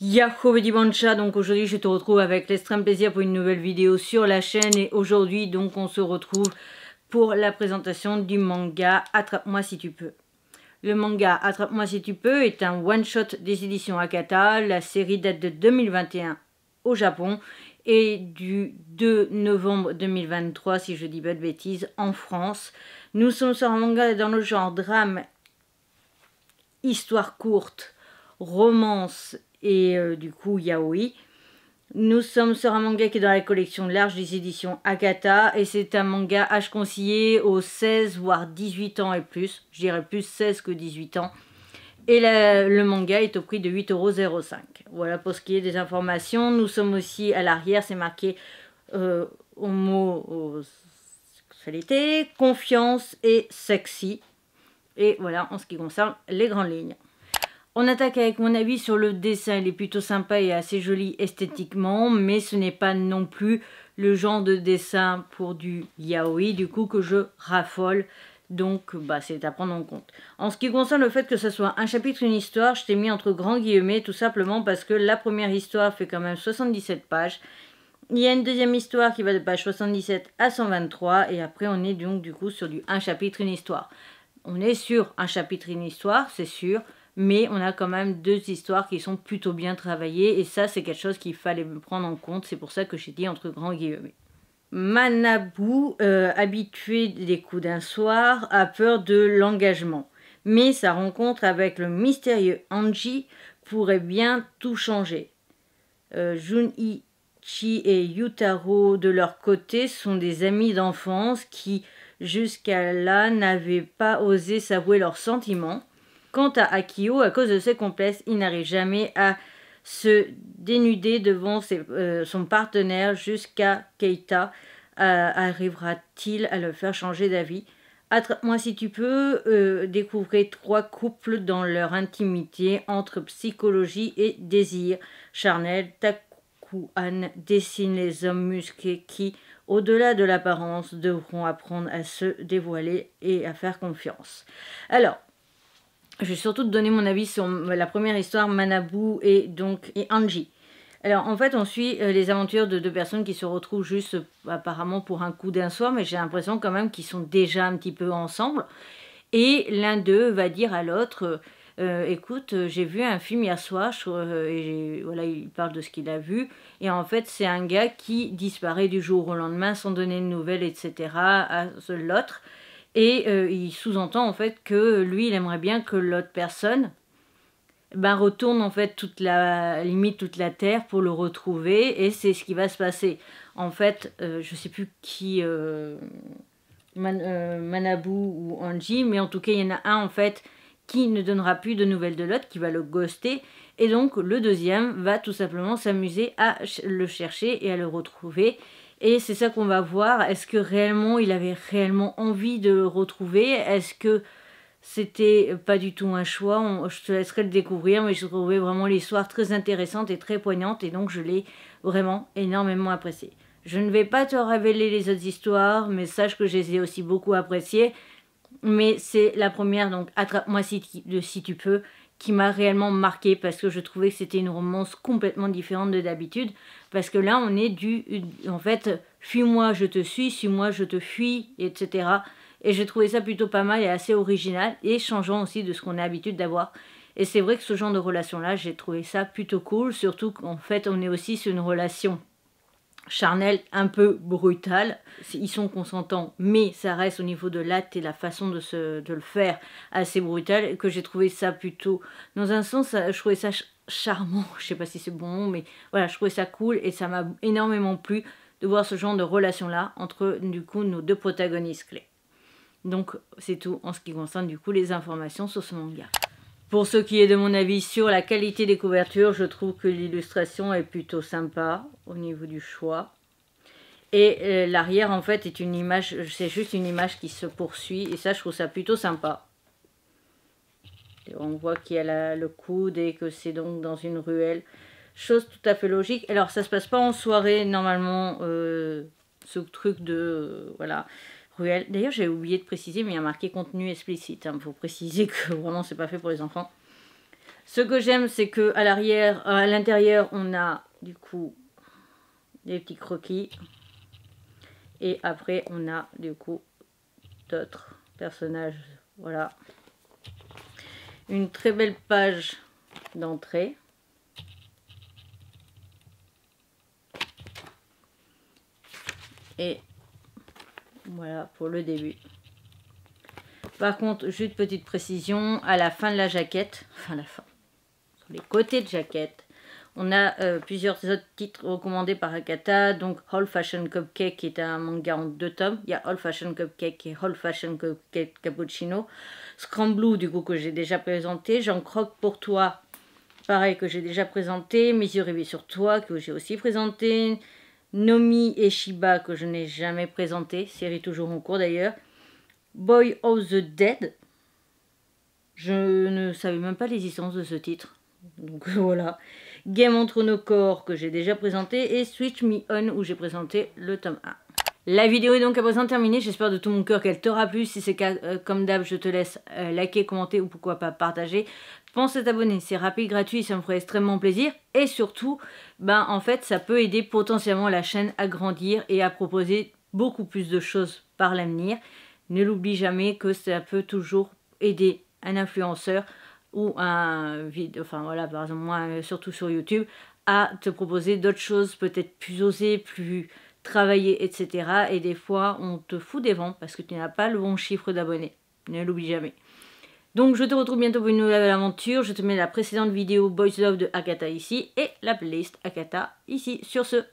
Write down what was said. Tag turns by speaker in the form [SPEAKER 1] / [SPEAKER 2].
[SPEAKER 1] Yahoo Dimancha, donc aujourd'hui je te retrouve avec l'extrême plaisir pour une nouvelle vidéo sur la chaîne et aujourd'hui donc on se retrouve pour la présentation du manga Attrape-moi si tu peux. Le manga Attrape-moi si tu peux est un one-shot des éditions Akata, la série date de 2021 au Japon et du 2 novembre 2023 si je dis pas de bêtises en France. Nous sommes sur un manga dans le genre drame, histoire courte, romance et euh, du coup yaoi. Nous sommes sur un manga qui est dans la collection large des éditions Akata et c'est un manga âge conseillé aux 16 voire 18 ans et plus. Je dirais plus 16 que 18 ans. Et le manga est au prix de 8,05€. Voilà pour ce qui est des informations. Nous sommes aussi à l'arrière, c'est marqué euh, au mot sexualité, confiance et sexy. Et voilà en ce qui concerne les grandes lignes. On attaque avec mon avis sur le dessin. Il est plutôt sympa et assez joli esthétiquement, mais ce n'est pas non plus le genre de dessin pour du yaoi, du coup que je raffole. Donc, bah, c'est à prendre en compte. En ce qui concerne le fait que ce soit un chapitre, une histoire, je t'ai mis entre grands guillemets, tout simplement parce que la première histoire fait quand même 77 pages. Il y a une deuxième histoire qui va de page 77 à 123, et après on est donc du coup sur du un chapitre, une histoire. On est sur un chapitre, une histoire, c'est sûr mais on a quand même deux histoires qui sont plutôt bien travaillées et ça c'est quelque chose qu'il fallait prendre en compte, c'est pour ça que j'ai dit entre grands guillemets. Manabu, euh, habitué des coups d'un soir, a peur de l'engagement, mais sa rencontre avec le mystérieux Anji pourrait bien tout changer. Euh, Junichi et Yutaro, de leur côté, sont des amis d'enfance qui, jusqu'à là, n'avaient pas osé s'avouer leurs sentiments. Quant à Akio, à cause de ses complexes, il n'arrive jamais à se dénuder devant ses, euh, son partenaire jusqu'à Keita. Euh, arrivera-t-il à le faire changer d'avis Attrape-moi si tu peux, euh, découvrir découvrez trois couples dans leur intimité entre psychologie et désir. Charnel Takuan dessine les hommes musqués qui, au-delà de l'apparence, devront apprendre à se dévoiler et à faire confiance. Alors, je vais surtout te donner mon avis sur la première histoire, Manabu et donc et Angie. Alors en fait, on suit euh, les aventures de deux personnes qui se retrouvent juste euh, apparemment pour un coup d'un soir, mais j'ai l'impression quand même qu'ils sont déjà un petit peu ensemble. Et l'un d'eux va dire à l'autre euh, écoute, j'ai vu un film hier soir, et voilà, il parle de ce qu'il a vu, et en fait, c'est un gars qui disparaît du jour au lendemain sans donner de nouvelles, etc., à l'autre. Et euh, il sous-entend en fait que lui, il aimerait bien que l'autre personne ben, retourne en fait toute la limite, toute la terre pour le retrouver. Et c'est ce qui va se passer. En fait, je euh, je sais plus qui. Euh, Manabu ou Anji, mais en tout cas, il y en a un en fait qui ne donnera plus de nouvelles de l'autre, qui va le ghoster. Et donc le deuxième va tout simplement s'amuser à le chercher et à le retrouver. Et c'est ça qu'on va voir. Est-ce que réellement il avait réellement envie de le retrouver Est-ce que c'était pas du tout un choix Je te laisserai le découvrir, mais je trouvais vraiment l'histoire très intéressante et très poignante. Et donc je l'ai vraiment énormément appréciée. Je ne vais pas te révéler les autres histoires, mais sache que je les ai aussi beaucoup appréciées. Mais c'est la première, donc attrape-moi si tu peux, qui m'a réellement marqué parce que je trouvais que c'était une romance complètement différente de d'habitude. Parce que là, on est du. En fait, fuis-moi, je te suis, suis-moi, je te fuis, etc. Et j'ai trouvé ça plutôt pas mal et assez original et changeant aussi de ce qu'on a l'habitude d'avoir. Et c'est vrai que ce genre de relation-là, j'ai trouvé ça plutôt cool, surtout qu'en fait, on est aussi sur une relation charnel, un peu brutal. Ils sont consentants, mais ça reste au niveau de l'acte et la façon de, le faire assez brutal, que j'ai trouvé ça plutôt, dans un sens, je trouvais ça charmant, je sais pas si c'est bon, mais voilà, je trouvais ça cool et ça m'a énormément plu de voir ce genre de relation-là entre, du coup, nos deux protagonistes clés. Donc, c'est tout en ce qui concerne, du coup, les informations sur ce manga. Pour ce qui est de mon avis sur la qualité des couvertures, je trouve que l'illustration est plutôt sympa au niveau du choix. Et euh, l'arrière en fait est une image, c'est juste une image qui se poursuit et ça je trouve ça plutôt sympa. on voit qu'il y a le coude et que c'est donc dans une ruelle. Chose tout à fait logique. Alors ça se passe pas en soirée normalement, euh, ce truc de... Euh, voilà. D'ailleurs, j'ai oublié de préciser, mais il y a marqué contenu explicite. Il hein, faut préciser que vraiment, c'est pas fait pour les enfants. Ce que j'aime, c'est que à l'arrière, euh, à l'intérieur, on a du coup des petits croquis. Et après, on a du coup d'autres personnages. Voilà. Une très belle page d'entrée. Et voilà pour le début. Par contre, juste petite précision, à la fin de la jaquette, enfin la fin, sur les côtés de jaquette, on a euh, plusieurs autres titres recommandés par Akata, donc All Fashion Cupcake qui est un manga en deux tomes. Il y a All Fashion Cupcake et Whole Fashion Cupcake Cappuccino. Scramblou, du coup, que j'ai déjà présenté. J'en croque pour toi, pareil, que j'ai déjà présenté. Mes yeux rêvés sur toi, que j'ai aussi présenté. Nomi et Shiba que je n'ai jamais présenté, série toujours en cours d'ailleurs, Boy of the Dead. Je ne savais même pas l'existence de ce titre. Donc voilà. Game entre nos corps que j'ai déjà présenté et Switch Me On où j'ai présenté le tome 1. La vidéo est donc à présent terminée, j'espère de tout mon cœur qu'elle t'aura plu. Si c'est cas, euh, comme d'hab, je te laisse euh, liker, commenter ou pourquoi pas partager. Pense à t'abonner, c'est rapide, gratuit, ça me ferait extrêmement plaisir. Et surtout, ben en fait, ça peut aider potentiellement la chaîne à grandir et à proposer beaucoup plus de choses par l'avenir. Ne l'oublie jamais que ça peut toujours aider un influenceur ou un vidéo, enfin voilà, par exemple moi, euh, surtout sur YouTube, à te proposer d'autres choses peut-être plus osées, plus travailler, etc. Et des fois, on te fout des vents parce que tu n'as pas le bon chiffre d'abonnés. Ne l'oublie jamais. Donc, je te retrouve bientôt pour une nouvelle aventure. Je te mets la précédente vidéo Boys Love de Akata ici et la playlist Akata ici. Sur ce,